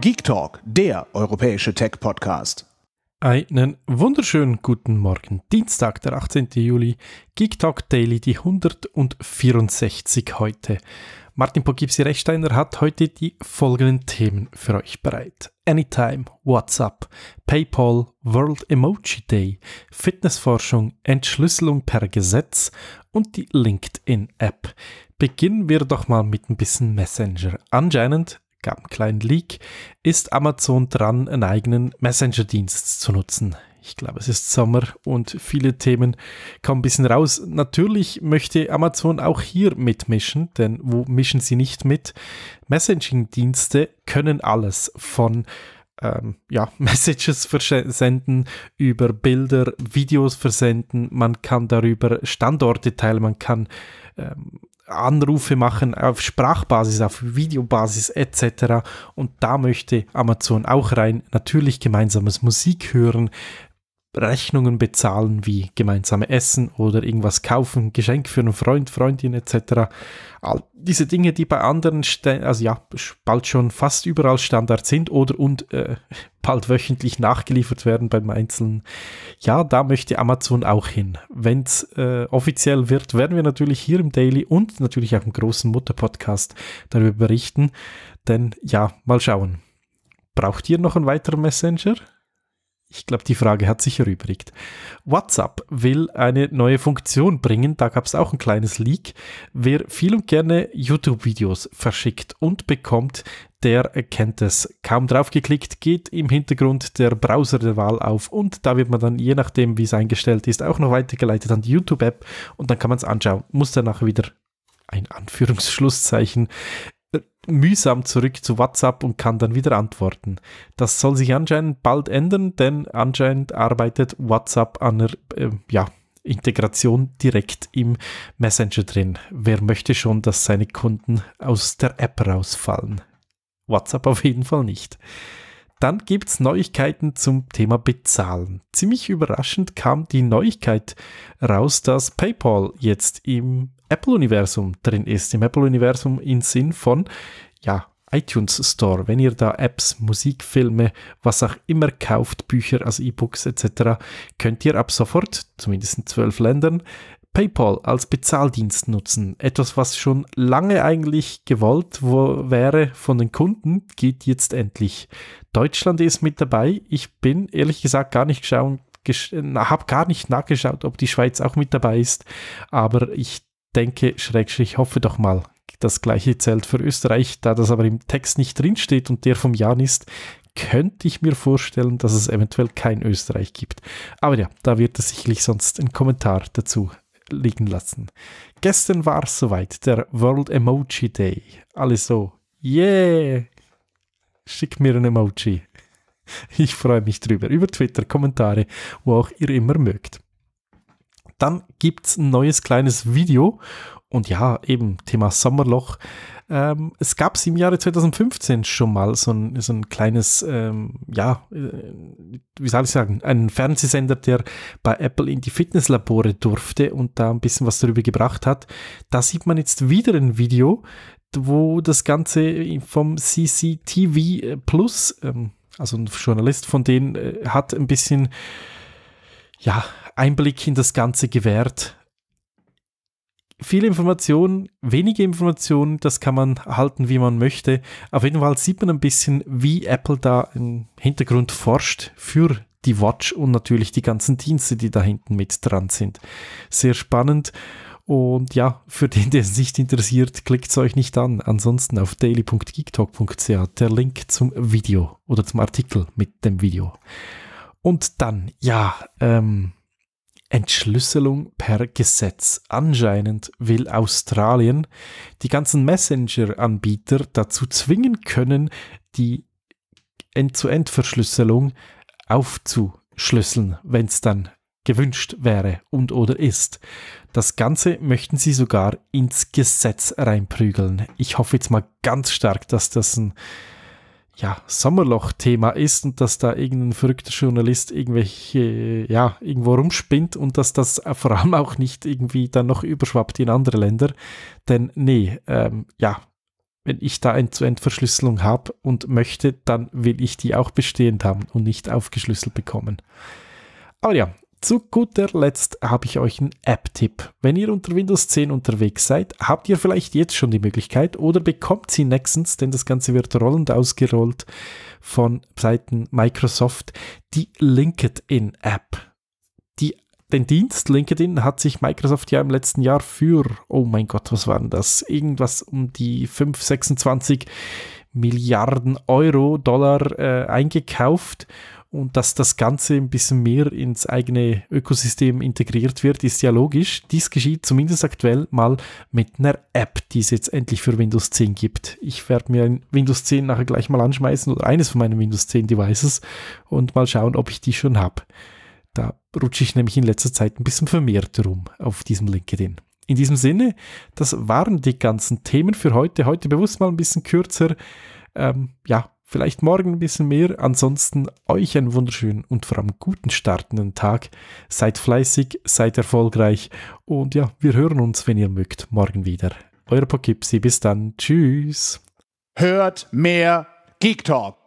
Geek Talk, der europäische Tech-Podcast. Einen wunderschönen guten Morgen. Dienstag, der 18. Juli, Geek Talk Daily, die 164 heute. Martin Pogipsi rechsteiner hat heute die folgenden Themen für euch bereit. Anytime, WhatsApp, PayPal, World Emoji Day, Fitnessforschung, Entschlüsselung per Gesetz und die LinkedIn-App. Beginnen wir doch mal mit ein bisschen Messenger. Anscheinend gab einen kleinen Leak, ist Amazon dran, einen eigenen Messenger-Dienst zu nutzen. Ich glaube, es ist Sommer und viele Themen kommen ein bisschen raus. Natürlich möchte Amazon auch hier mitmischen, denn wo mischen sie nicht mit? Messaging-Dienste können alles von ähm, ja, Messages versenden, über Bilder, Videos versenden, man kann darüber Standorte teilen, man kann ähm, Anrufe machen auf Sprachbasis, auf Videobasis etc. Und da möchte Amazon auch rein. Natürlich gemeinsames Musik hören, Rechnungen bezahlen wie gemeinsame Essen oder irgendwas kaufen, Geschenk für einen Freund, Freundin etc. All diese Dinge, die bei anderen, St also ja, bald schon fast überall Standard sind oder und äh, bald wöchentlich nachgeliefert werden beim Einzelnen. Ja, da möchte Amazon auch hin. Wenn es äh, offiziell wird, werden wir natürlich hier im Daily und natürlich auch im großen Mutter-Podcast darüber berichten. Denn ja, mal schauen. Braucht ihr noch einen weiteren Messenger? Ich glaube, die Frage hat sich erübrigt. WhatsApp will eine neue Funktion bringen. Da gab es auch ein kleines Leak. Wer viel und gerne YouTube-Videos verschickt und bekommt, der erkennt es. Kaum draufgeklickt, geht im Hintergrund der Browser der Wahl auf und da wird man dann, je nachdem, wie es eingestellt ist, auch noch weitergeleitet an die YouTube-App und dann kann man es anschauen. Muss dann nachher wieder ein Anführungsschlusszeichen mühsam zurück zu WhatsApp und kann dann wieder antworten. Das soll sich anscheinend bald ändern, denn anscheinend arbeitet WhatsApp an der äh, ja, Integration direkt im Messenger drin. Wer möchte schon, dass seine Kunden aus der App rausfallen? WhatsApp auf jeden Fall nicht. Dann gibt es Neuigkeiten zum Thema Bezahlen. Ziemlich überraschend kam die Neuigkeit raus, dass PayPal jetzt im Apple-Universum drin ist. Im Apple-Universum im Sinn von, ja, iTunes Store. Wenn ihr da Apps, Musikfilme, was auch immer kauft, Bücher, also E-Books etc., könnt ihr ab sofort, zumindest in zwölf Ländern, PayPal als Bezahldienst nutzen. Etwas, was schon lange eigentlich gewollt wo, wäre von den Kunden, geht jetzt endlich. Deutschland ist mit dabei. Ich bin ehrlich gesagt gar nicht geschaut, habe gar nicht nachgeschaut, ob die Schweiz auch mit dabei ist. Aber ich denke, Schrägstrich, hoffe doch mal. Das gleiche zählt für Österreich, da das aber im Text nicht drinsteht und der vom Jan ist, könnte ich mir vorstellen, dass es eventuell kein Österreich gibt. Aber ja, da wird es sicherlich sonst ein Kommentar dazu liegen lassen. Gestern war es soweit, der World Emoji Day. Alles so, yeah! Schick mir ein Emoji. Ich freue mich drüber. Über Twitter, Kommentare, wo auch ihr immer mögt. Dann gibt es ein neues kleines Video. Und ja, eben Thema Sommerloch. Ähm, es gab es im Jahre 2015 schon mal so ein, so ein kleines, ähm, ja, äh, wie soll ich sagen, einen Fernsehsender, der bei Apple in die Fitnesslabore durfte und da ein bisschen was darüber gebracht hat. Da sieht man jetzt wieder ein Video, wo das Ganze vom CCTV äh, Plus, ähm, also ein Journalist von denen, äh, hat ein bisschen, ja, Einblick in das Ganze gewährt. Viele Informationen, wenige Informationen, das kann man halten, wie man möchte. Auf jeden Fall sieht man ein bisschen, wie Apple da im Hintergrund forscht für die Watch und natürlich die ganzen Dienste, die da hinten mit dran sind. Sehr spannend. Und ja, für den, der es nicht interessiert, klickt es euch nicht an. Ansonsten auf daily.geektalk.ch der Link zum Video oder zum Artikel mit dem Video. Und dann, ja, ähm, Entschlüsselung per Gesetz. Anscheinend will Australien die ganzen Messenger-Anbieter dazu zwingen können, die End-zu-End-Verschlüsselung aufzuschlüsseln, wenn es dann gewünscht wäre und oder ist. Das Ganze möchten sie sogar ins Gesetz reinprügeln. Ich hoffe jetzt mal ganz stark, dass das ein ja, Sommerloch-Thema ist und dass da irgendein verrückter Journalist irgendwelche, ja, irgendwo rumspinnt und dass das vor allem auch nicht irgendwie dann noch überschwappt in andere Länder. Denn nee, ähm, ja, wenn ich da End-zu-End-Verschlüsselung habe und möchte, dann will ich die auch bestehend haben und nicht aufgeschlüsselt bekommen. Aber ja, zu guter Letzt habe ich euch einen App-Tipp. Wenn ihr unter Windows 10 unterwegs seid, habt ihr vielleicht jetzt schon die Möglichkeit oder bekommt sie nächstens, denn das Ganze wird rollend ausgerollt von Seiten Microsoft, die LinkedIn-App. Die den Dienst LinkedIn hat sich Microsoft ja im letzten Jahr für, oh mein Gott, was waren das? Irgendwas um die 5, 26 Milliarden Euro, Dollar äh, eingekauft und dass das Ganze ein bisschen mehr ins eigene Ökosystem integriert wird, ist ja logisch. Dies geschieht zumindest aktuell mal mit einer App, die es jetzt endlich für Windows 10 gibt. Ich werde mir ein Windows 10 nachher gleich mal anschmeißen oder eines von meinen Windows 10 Devices und mal schauen, ob ich die schon habe. Da rutsche ich nämlich in letzter Zeit ein bisschen vermehrt rum auf diesem LinkedIn. In diesem Sinne, das waren die ganzen Themen für heute. Heute bewusst mal ein bisschen kürzer. Ähm, ja, Vielleicht morgen ein bisschen mehr. Ansonsten euch einen wunderschönen und vor allem guten startenden Tag. Seid fleißig, seid erfolgreich und ja, wir hören uns, wenn ihr mögt, morgen wieder. Euer Pokipsi, bis dann. Tschüss. Hört mehr Geek Talk.